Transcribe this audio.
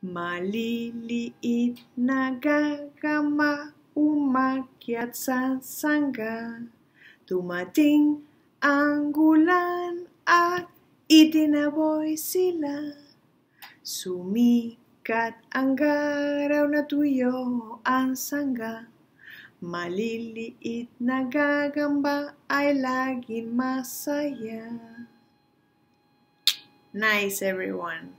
Maliliit na gagama umakyat sa sangga. Tumating ang gulan at itinaboy sila. Sumikat ang garaw na tuyo ang sangga. Maliliit na gagamba ay laging masaya. Nice everyone!